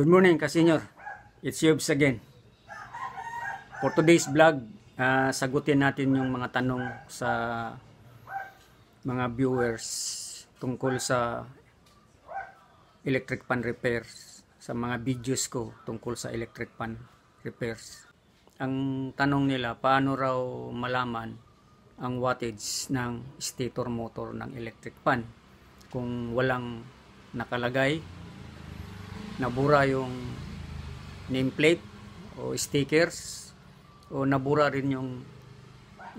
Good morning, ka Kasenyor. It's Yobs again. For today's vlog, uh, sagutin natin yung mga tanong sa mga viewers tungkol sa electric pan repairs, sa mga videos ko tungkol sa electric pan repairs. Ang tanong nila, paano raw malaman ang wattage ng stator motor ng electric pan kung walang nakalagay nabura yung nameplate o stickers o nabura rin yung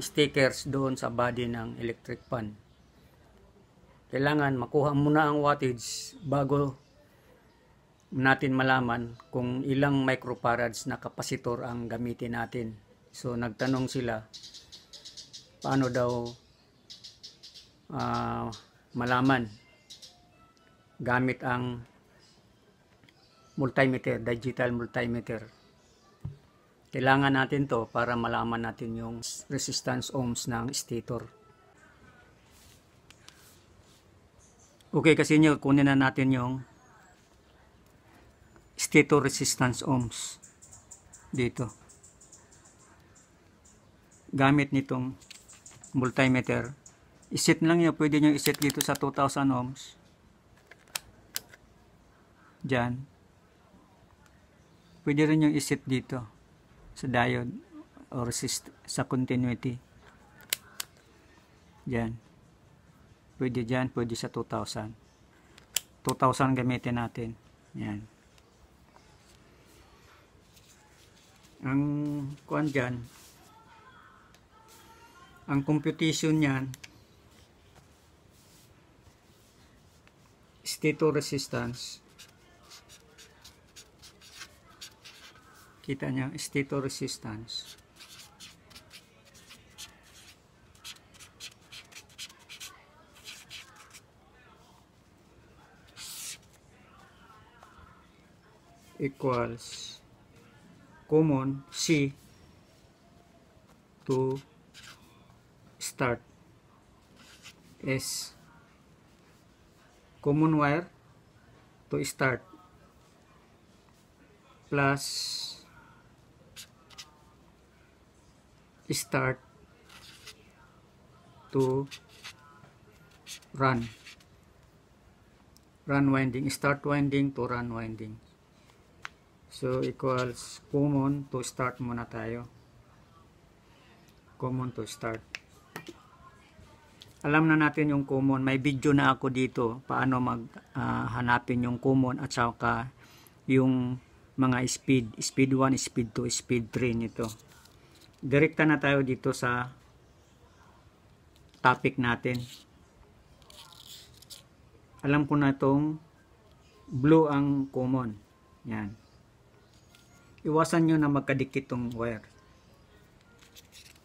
stickers doon sa body ng electric fan. Kailangan makuha muna ang wattage bago natin malaman kung ilang microfarads na kapasitor ang gamitin natin. So nagtanong sila paano daw uh, malaman gamit ang multimeter, digital multimeter. Kailangan natin to para malaman natin yung resistance ohms ng stator. Okay, kasi nyo, kunin na natin yung stator resistance ohms dito. Gamit nitong multimeter. Iset lang nyo, pwede nyo iset dito sa 2000 ohms. Diyan pwede rin yung isit dito sa diode or sa continuity dyan pwede dyan, pwede sa 2000 2000 gamitin natin yan ang kuan dyan ang computation nyan stator resistance Kita niya, stator resistance. equals common C to start S common wire to start plus start to run run winding start winding to run winding so equals common to start muna tayo common to start alam na natin yung common may video na ako dito paano mag uh, hanapin yung common at saka yung mga speed speed 1 speed 2 speed 3 nito direkta na tayo dito sa topic natin. Alam ko na itong blue ang common. Yan. Iwasan nyo na magkadikit itong wire.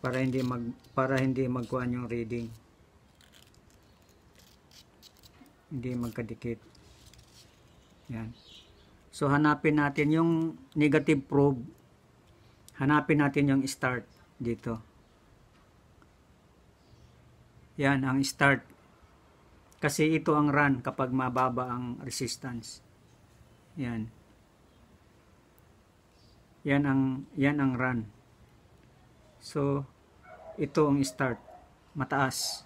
Para hindi mag para hindi magkuan yung reading. Hindi magkadikit. Yan. So hanapin natin yung negative probe hanapin natin yung start dito. Yan ang start. Kasi ito ang run kapag mababa ang resistance. Yan. Yan ang yan ang run. So ito ang start. Mataas.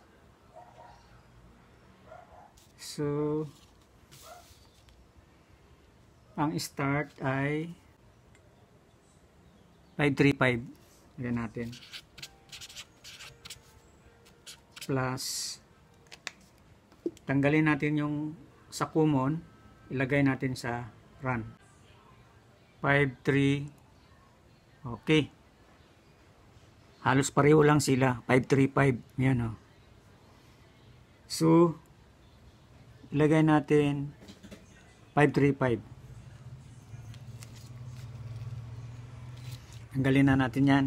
So ang start ay 535 ayan natin plus tanggalin natin yung sa common ilagay natin sa run 53 okay halos pareho lang sila 535 yan o oh. so ilagay natin 535 Tanggalin na natin yan.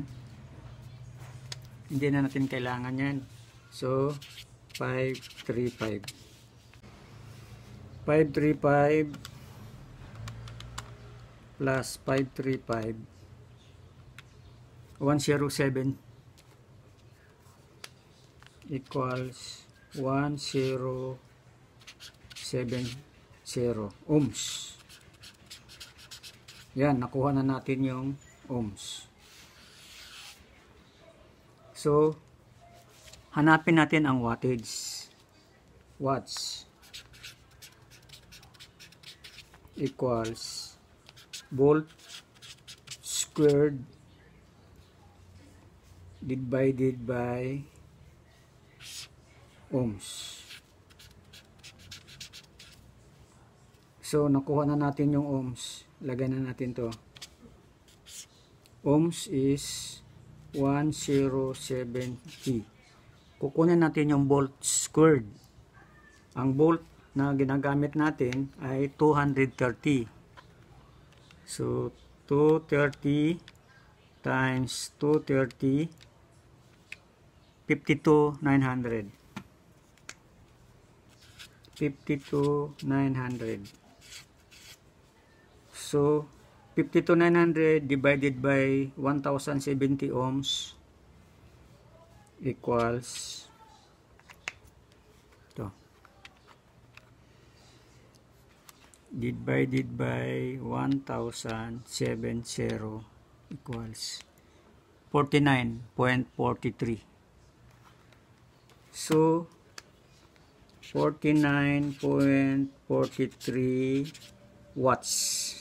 Hindi na natin kailangan yan. So, 535. 535 plus 535 107 equals 1070 ohms. Yan, nakuha na natin yung ohms. So, hanapin natin ang wattage. Watts equals volt squared divided by ohms. So, nakuha na natin yung ohms. Lagyan na natin to ohms is 1070. Kukunin natin yung volt squared. Ang volt na ginagamit natin ay 230. So, 230 times 230 52,900 52,900 So, 52900 divided by 1070 ohms equals to divided by 1070 equals 49.43 so 49.43 watts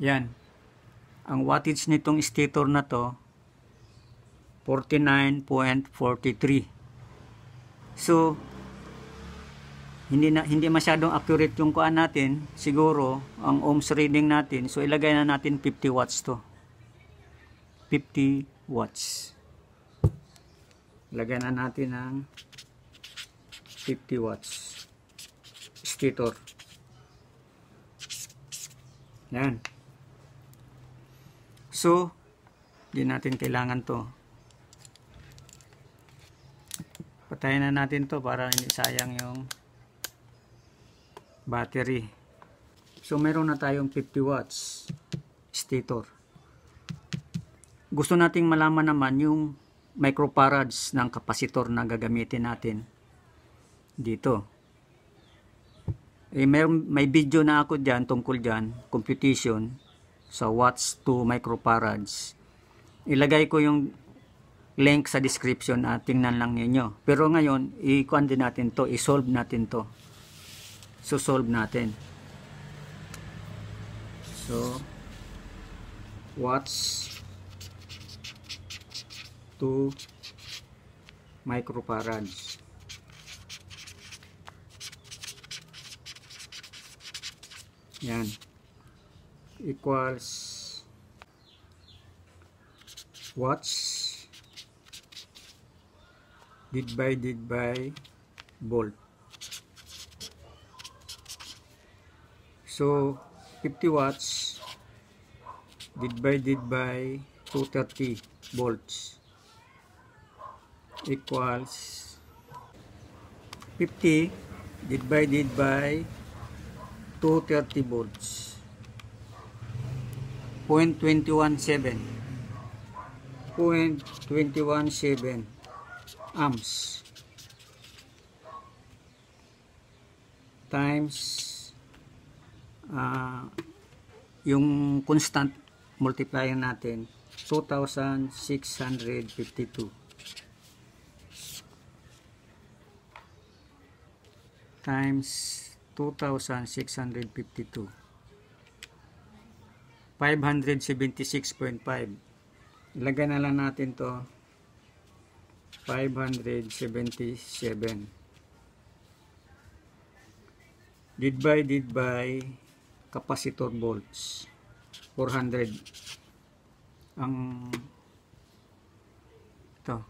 Yan. Ang wattage nitong stator na to 49.43. So hindi na hindi masyadong accurate yung kuan natin, siguro ang ohms reading natin. So ilagay na natin 50 watts to. 50 watts. Ilagay na natin ang 50 watts stator. Yan. So, hindi natin kailangan to. Patayin na natin to para hindi sayang yung battery. So, meron na tayong 50 watts stator. Gusto nating malaman naman yung microfarads ng kapasitor na gagamitin natin dito. Eh, may, may video na ako dyan tungkol dyan, computation sa watts to microfarads. Ilagay ko yung link sa description at tingnan lang ninyo. Pero ngayon, i-kuan din natin to, i-solve natin to. So solve natin. So watts to microfarads. Yan equals watts did by did by volt so 50 watts divided by 230 volts equals 50 divided by 230 volts 0.217 0.217 amps times uh, yung constant multiplier natin 2,652 times 2,652 576.5 ilagay na lang natin to 577 did by did by capacitor volts 400 ang to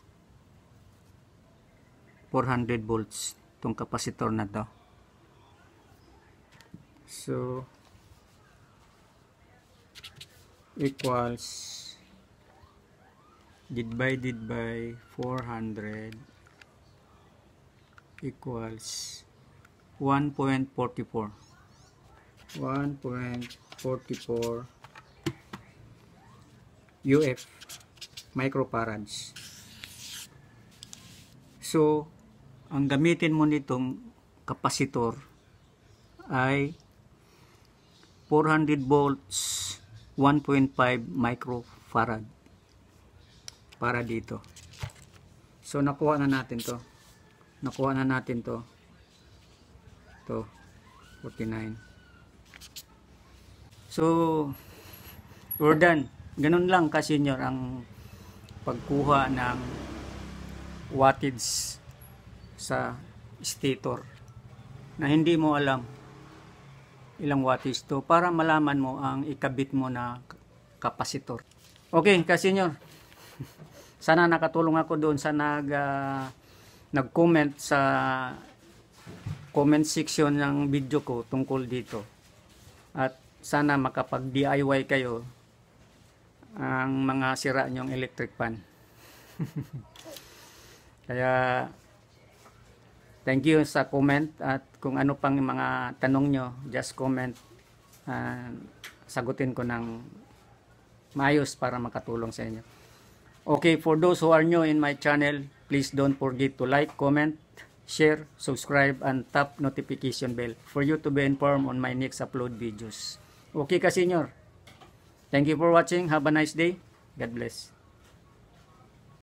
400 volts tong capacitor na to so equals divided by by 400 equals 1.44 1.44 UF microfarads so ang gamitin mo nitong kapasitor ay 400 volts 1.5 microfarad para dito. So nakuha na natin 'to. Nakuha na natin 'to. To 49. So we're done. Ganun lang kasi senior ang pagkuha ng wattage sa stator na hindi mo alam ilang wattage to para malaman mo ang ikabit mo na kapasitor. Okay, ka kasenyor. Sana nakatulong ako doon sa nag uh, nag-comment sa comment section ng video ko tungkol dito. At sana makapag-DIY kayo ang mga sira nyong electric fan. Kaya Thank you sa comment at kung ano pang mga tanong nyo, just comment. Uh, sagutin ko ng maayos para makatulong sa inyo. Okay, for those who are new in my channel, please don't forget to like, comment, share, subscribe, and tap notification bell for you to be informed on my next upload videos. Okay ka, senior? Thank you for watching. Have a nice day. God bless.